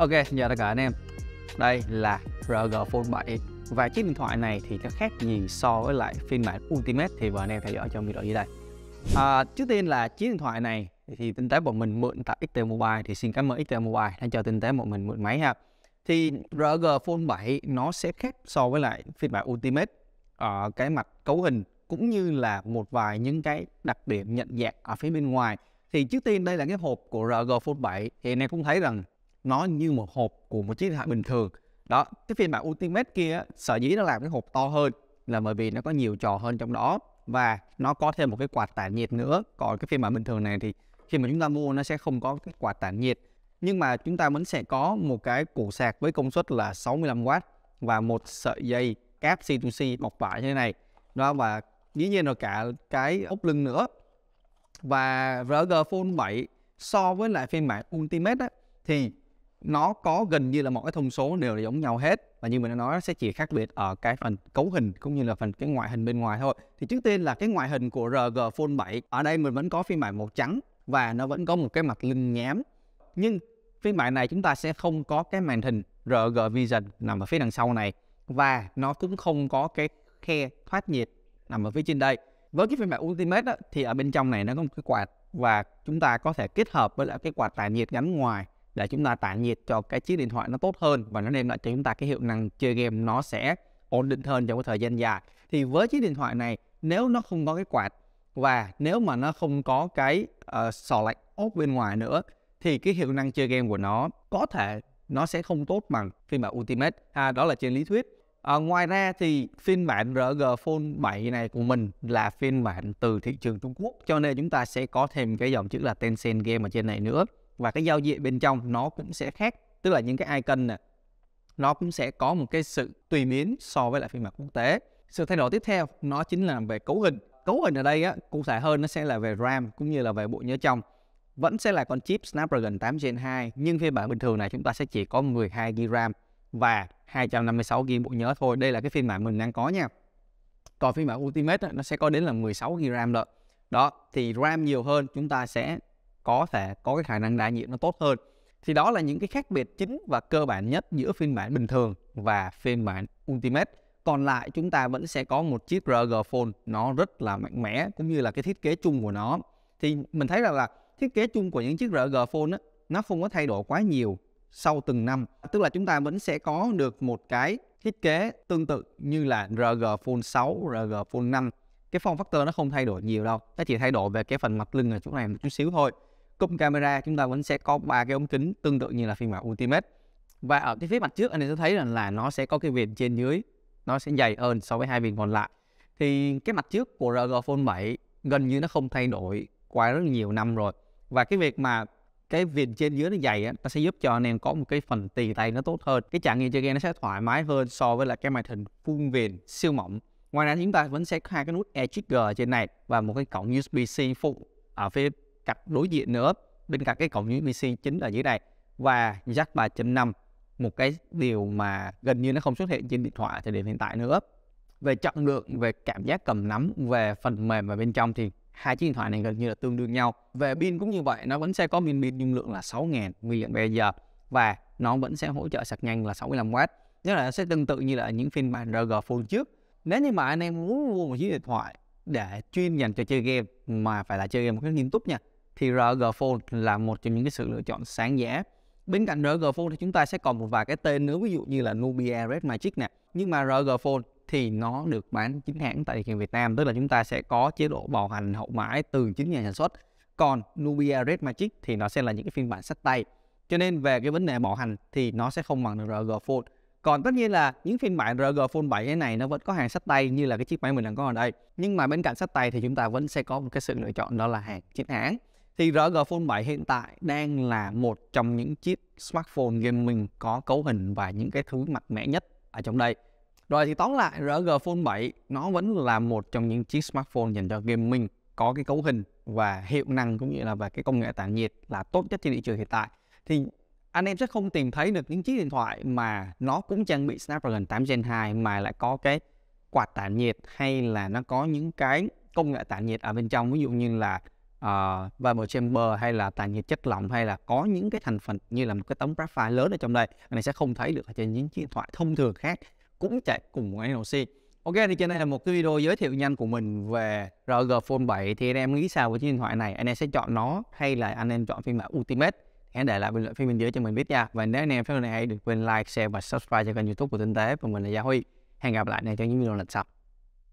Ok, chào tất cả anh em Đây là RG Phone 7 Và chiếc điện thoại này thì nó khác gì so với lại phiên bản Ultimate Thì mời anh em theo dõi trong video dưới đây à, Trước tiên là chiếc điện thoại này Thì tinh tế bọn mình mượn tại XT Mobile Thì xin cảm ơn XT Mobile đã cho tinh tế bọn mình mượn máy ha thì RG Phone 7 nó sẽ khác so với lại phiên bản Ultimate ở ờ, cái mặt cấu hình cũng như là một vài những cái đặc điểm nhận dạng ở phía bên ngoài. Thì trước tiên đây là cái hộp của RG Phone 7 thì anh em cũng thấy rằng nó như một hộp của một chiếc điện thoại bình thường. Đó, cái phiên bản Ultimate kia sở dĩ nó làm cái hộp to hơn là bởi vì nó có nhiều trò hơn trong đó và nó có thêm một cái quạt tản nhiệt nữa. Còn cái phiên bản bình thường này thì khi mà chúng ta mua nó sẽ không có cái quạt tản nhiệt nhưng mà chúng ta vẫn sẽ có một cái củ sạc với công suất là 65W và một sợi dây cáp C2C bọc vải như thế này đó và dĩ nhiên là cả cái ốc lưng nữa và RG Phone 7 so với lại phiên bản Ultimate á, thì nó có gần như là mọi cái thông số đều là giống nhau hết và như mình đã nói nó sẽ chỉ khác biệt ở cái phần cấu hình cũng như là phần cái ngoại hình bên ngoài thôi thì trước tiên là cái ngoại hình của RG Phone 7 ở đây mình vẫn có phiên bản màu trắng và nó vẫn có một cái mặt lưng nhám nhưng phiên bản này chúng ta sẽ không có cái màn hình RG Vision nằm ở phía đằng sau này và nó cũng không có cái khe thoát nhiệt nằm ở phía trên đây với cái phiên bản Ultimate đó, thì ở bên trong này nó có một cái quạt và chúng ta có thể kết hợp với lại cái quạt tản nhiệt gắn ngoài để chúng ta tản nhiệt cho cái chiếc điện thoại nó tốt hơn và nó đem lại cho chúng ta cái hiệu năng chơi game nó sẽ ổn định hơn trong cái thời gian dài thì với chiếc điện thoại này nếu nó không có cái quạt và nếu mà nó không có cái uh, sò lạnh ốp bên ngoài nữa thì cái hiệu năng chơi game của nó có thể nó sẽ không tốt bằng phiên bản Ultimate. À, đó là trên lý thuyết. À, ngoài ra thì phiên bản RG Phone 7 này của mình là phiên bản từ thị trường Trung Quốc cho nên chúng ta sẽ có thêm cái dòng chữ là Tencent Game ở trên này nữa và cái giao diện bên trong nó cũng sẽ khác tức là những cái icon này nó cũng sẽ có một cái sự tùy biến so với lại phiên bản quốc tế sự thay đổi tiếp theo nó chính là về cấu hình cấu hình ở đây á, cụ thể hơn nó sẽ là về RAM cũng như là về bộ nhớ trong vẫn sẽ là con chip Snapdragon 8 Gen 2 nhưng phiên bản bình thường này chúng ta sẽ chỉ có 12 GB RAM và 256 GB bộ nhớ thôi. Đây là cái phiên bản mình đang có nha. Còn phiên bản Ultimate nó sẽ có đến là 16 GB RAM đó. Đó, thì RAM nhiều hơn chúng ta sẽ có thể có cái khả năng đa nhiệm nó tốt hơn. Thì đó là những cái khác biệt chính và cơ bản nhất giữa phiên bản bình thường và phiên bản Ultimate. Còn lại chúng ta vẫn sẽ có một chiếc RG Phone nó rất là mạnh mẽ cũng như là cái thiết kế chung của nó. Thì mình thấy rằng là, là thiết kế chung của những chiếc RG Phone á, nó không có thay đổi quá nhiều sau từng năm. Tức là chúng ta vẫn sẽ có được một cái thiết kế tương tự như là RG Phone 6, RG Phone 5. Cái form factor nó không thay đổi nhiều đâu. Nó chỉ thay đổi về cái phần mặt lưng ở chỗ này một chút xíu thôi. cụm camera chúng ta vẫn sẽ có ba cái ống kính tương tự như là phiên bản Ultimate. Và ở cái phía mặt trước anh em sẽ thấy rằng là nó sẽ có cái viền trên dưới nó sẽ dày hơn so với hai viền còn lại. Thì cái mặt trước của RG Phone 7 gần như nó không thay đổi qua rất nhiều năm rồi và cái việc mà cái viền trên dưới nó dày á nó sẽ giúp cho anh em có một cái phần tì tay nó tốt hơn cái trải nghiệm chơi game nó sẽ thoải mái hơn so với là cái màn hình full viền siêu mỏng ngoài ra chúng ta vẫn sẽ có hai cái nút air trigger trên này và một cái cổng usb c phụ ở phía cặp đối diện nữa bên cạnh cái cổng usb c chính ở dưới này và jack 3.5 một cái điều mà gần như nó không xuất hiện trên điện thoại thời điểm hiện tại nữa về trọng lượng về cảm giác cầm nắm về phần mềm và bên trong thì hai chiếc điện thoại này gần như là tương đương nhau về pin cũng như vậy nó vẫn sẽ có pin pin dung lượng là 6.000 mAh và nó vẫn sẽ hỗ trợ sạc nhanh là 65W tức là nó sẽ tương tự như là những phiên bản RG Phone trước nếu như mà anh em muốn mua một chiếc điện thoại để chuyên dành cho chơi game mà phải là chơi game một cách nghiêm túc nha thì RG Phone là một trong những cái sự lựa chọn sáng giá bên cạnh RG Phone thì chúng ta sẽ còn một vài cái tên nữa ví dụ như là Nubia Red Magic nè nhưng mà RG Phone thì nó được bán chính hãng tại thị trường Việt Nam tức là chúng ta sẽ có chế độ bảo hành hậu mãi từ chính nhà sản xuất còn Nubia Red Magic thì nó sẽ là những cái phiên bản sách tay cho nên về cái vấn đề bảo hành thì nó sẽ không bằng RG Phone còn tất nhiên là những phiên bản RG Phone 7 thế này nó vẫn có hàng sách tay như là cái chiếc máy mình đang có ở đây nhưng mà bên cạnh sách tay thì chúng ta vẫn sẽ có một cái sự lựa chọn đó là hàng chính hãng thì RG Phone 7 hiện tại đang là một trong những chiếc smartphone gaming có cấu hình và những cái thứ mạnh mẽ nhất ở trong đây rồi thì tóm lại RG Phone 7 nó vẫn là một trong những chiếc smartphone dành cho gaming có cái cấu hình và hiệu năng cũng như là về cái công nghệ tản nhiệt là tốt nhất trên thị trường hiện tại. Thì anh em sẽ không tìm thấy được những chiếc điện thoại mà nó cũng trang bị Snapdragon 8 Gen 2 mà lại có cái quạt tản nhiệt hay là nó có những cái công nghệ tản nhiệt ở bên trong ví dụ như là uh, ờ, Viber Chamber hay là tản nhiệt chất lỏng hay là có những cái thành phần như là một cái tấm graphite lớn ở trong đây anh này sẽ không thấy được ở trên những chiếc điện thoại thông thường khác cũng chạy cùng với NLC. Ok thì trên đây là một cái video giới thiệu nhanh của mình về RG Phone 7 thì anh em nghĩ sao về chiếc điện thoại này anh em sẽ chọn nó hay là anh em chọn phiên bản Ultimate hãy để lại bình luận phía bên dưới cho mình biết nha và nếu anh em thấy video này hay đừng quên like share và subscribe cho kênh youtube của Tinh tế và mình là Gia Huy hẹn gặp lại anh em trong những video lần sau